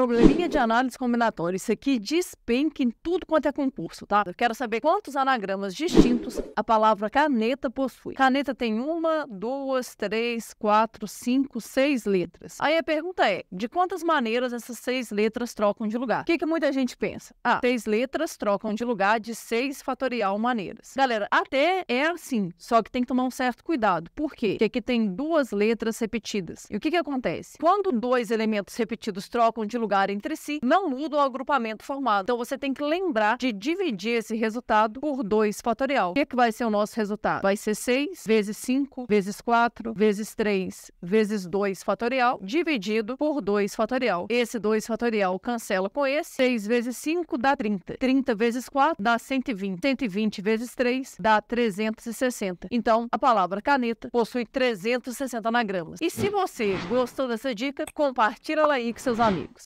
probleminha de análise combinatória. Isso aqui despenca em tudo quanto é concurso, tá? Eu quero saber quantos anagramas distintos a palavra caneta possui. Caneta tem uma, duas, três, quatro, cinco, seis letras. Aí a pergunta é, de quantas maneiras essas seis letras trocam de lugar? O que, que muita gente pensa? Ah, seis letras trocam de lugar de seis fatorial maneiras. Galera, até é assim, só que tem que tomar um certo cuidado. Por quê? Porque aqui tem duas letras repetidas. E o que, que acontece? Quando dois elementos repetidos trocam de lugar, lugar entre si, não muda o agrupamento formado. Então você tem que lembrar de dividir esse resultado por 2 fatorial. O que, é que vai ser o nosso resultado? Vai ser 6 vezes 5 vezes 4 vezes 3 vezes 2 fatorial dividido por 2 fatorial. Esse 2 fatorial cancela com esse. 6 vezes 5 dá 30. 30 vezes 4 dá 120. 120 vezes 3 dá 360. Então, a palavra caneta possui 360 anagramas. E se você gostou dessa dica, compartilha ela aí com seus amigos.